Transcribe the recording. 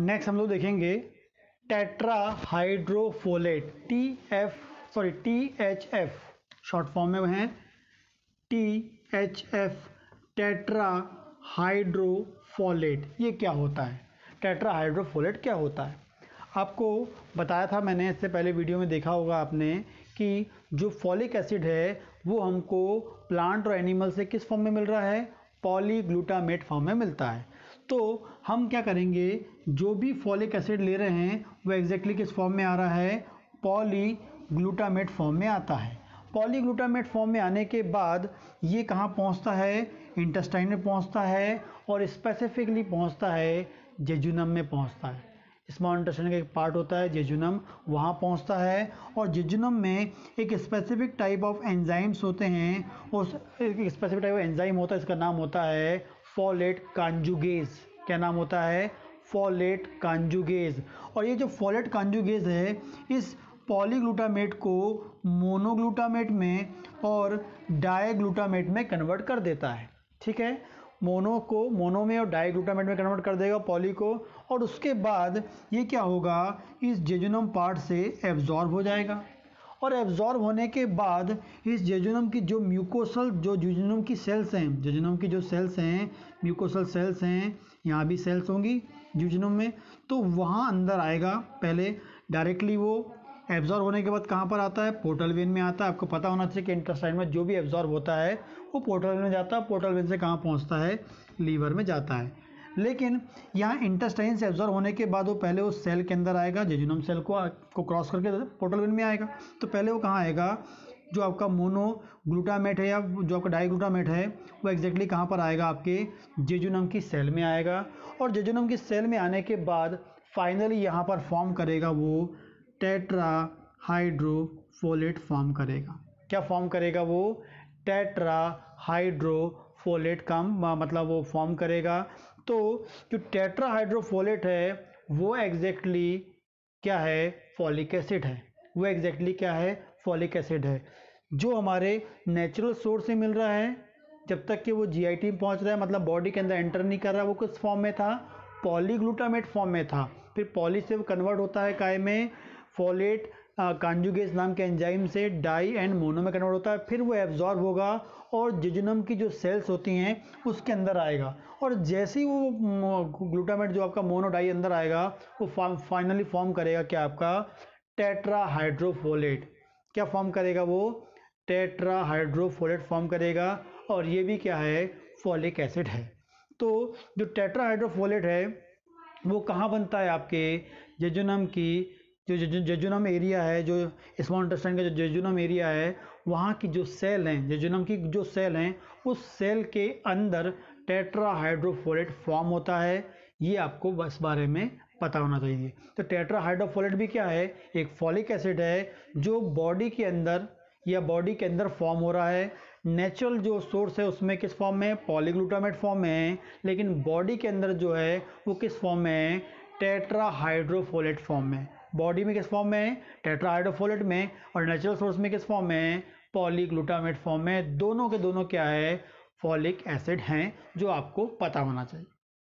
next हम लोग देखेंगे tetrahydrofolate T F sorry T H F short form में है T H F tetrahydrofolate ये क्या होता है टेट्रा हाइड्रोफोलेट क्या होता है आपको बताया था मैंने इससे पहले वीडियो में देखा होगा आपने कि जो फॉलिक एसिड है वो हमको प्लांट और एनिमल से किस फॉर्म में मिल रहा है पॉलीग्लूटामेट फॉर्म में मिलता है तो हम क्या करेंगे जो भी फॉलिक एसिड ले रहे हैं वो एग्जैक्टली किस फॉर्म में आ रहा है पॉली ग्लूटामेट फॉर्म में आता है पॉली ग्लूटामेट फॉर्म में आने के बाद ये कहाँ पहुँचता है इंटेस्टाइन में पहुँचता है और स्पेसिफिकली पहुँचता है जेजुनम में पहुँचता है स्मॉल इंटेस्टाइन का एक पार्ट होता है जेजुनम वहाँ पहुँचता है और जेजुनम में एक स्पेसिफिक टाइप ऑफ एंजाइम्स होते हैं उस एक स्पेसिफिक टाइप ऑफ एंजाइम होता है इसका नाम होता है फॉलेट कांजुगेज क्या नाम होता है फॉलेट कांजुगेज और ये जो फॉलेट कांजुगेज है इस पॉलीग्लूटामेट को मोनोग्लूटामेट में और डायग्लूटामेट में कन्वर्ट कर देता है ठीक है मोनो को मोनो में और डायग्लूटामेट में कन्वर्ट कर देगा पॉली को और उसके बाद ये क्या होगा इस जेजुनम पार्ट से एब्जॉर्ब हो जाएगा और एब्जॉर्ब होने के बाद इस जेजुनम की जो म्यूकोसल जो जेजुनम की सेल्स हैं जेजुनम की जो सेल्स हैं म्यूकोसल सेल्स हैं यहाँ भी सेल्स होंगी जेजुनम में तो वहाँ अंदर आएगा पहले डायरेक्टली वो एब्जॉर्ब होने के बाद कहाँ पर आता है पोर्टल वेन में आता है आपको पता होना चाहिए कि इंटरसाइन में जो भी एब्जॉर्ब होता है वो पोर्टल वेन में जाता है पोर्टल वेन से कहाँ पहुँचता है लीवर में जाता है लेकिन यहाँ इंटेस्टाइन से एब्जॉर्व होने के बाद वो पहले उस सेल के अंदर आएगा जेजुनम सेल को को क्रॉस करके पोर्टल वेन में आएगा तो पहले वो कहाँ आएगा जो आपका मोनो ग्लूटामेट है या जो आपका डाई ग्लूटामेट है वो एग्जैक्टली कहाँ पर आएगा आपके जेजुनम की सेल में आएगा और जेजुनम की सेल में आने के बाद फाइनली यहाँ पर फॉर्म करेगा वो टेट्रा हाइड्रोफोलेट फॉर्म करेगा क्या फॉर्म करेगा वो टेट्रा हाइड्रोफोलेट का मतलब वो फॉर्म करेगा तो जो टेट्राहाइड्रोफोलेट है वो एग्जैक्टली क्या है फॉलिक एसिड है वो एग्जैक्टली क्या है फॉलिक एसिड है जो हमारे नेचुरल सोर्स से मिल रहा है जब तक कि वो जीआईटी में पहुंच रहा है मतलब बॉडी के अंदर एंटर नहीं कर रहा वो किस फॉर्म में था पॉलीग्लूटामेट फॉर्म में था फिर पॉली से वो कन्वर्ट होता है काय में फॉलेट कांजुगेस नाम के एंजाइम से डाई एंड मोनो में कन्वर्ट होता है फिर वो एब्जॉर्ब होगा और जिजुनम की जो सेल्स होती हैं उसके अंदर आएगा और जैसे ही वो ग्लूटामेट जो आपका मोनो डाई अंदर आएगा वो फॉर्म फाइनली फॉर्म करेगा क्या आपका टेट्राहाइड्रोफोलेट क्या फॉर्म करेगा वो टेट्राहाइड्रोफोलेट फॉर्म करेगा और ये भी क्या है फॉलिक एसिड है तो जो टेट्राहाइड्रोफोलेट है वो कहाँ बनता है आपके जजुनम की जो जेजुनम एरिया है जो स्मॉल इंटेस्टाइन का जो जेजुनम एरिया है वहाँ की जो सेल हैं जेजुनम की जो सेल हैं उस सेल के अंदर टेट्राहाइड्रोफोलेट फॉर्म होता है ये आपको इस बारे में पता होना चाहिए तो टेट्राहाइड्रोफोलेट भी क्या है एक फॉलिक एसिड है जो बॉडी के अंदर या बॉडी के अंदर फॉर्म हो रहा है नेचुरल जो सोर्स है उसमें किस फॉर्म में है पॉलीग्लूटामेट फॉर्म में है लेकिन बॉडी के अंदर जो है वो किस फॉर्म में है टेट्राहाइड्रोफोलेट फॉर्म में बॉडी में किस फॉर्म में है टेट्राहाइड्रोफोलेट में और नेचुरल सोर्स में किस फॉर्म में है पॉलीग्लूटामेट फॉर्म में दोनों के दोनों क्या है फॉलिक एसिड हैं जो आपको पता होना चाहिए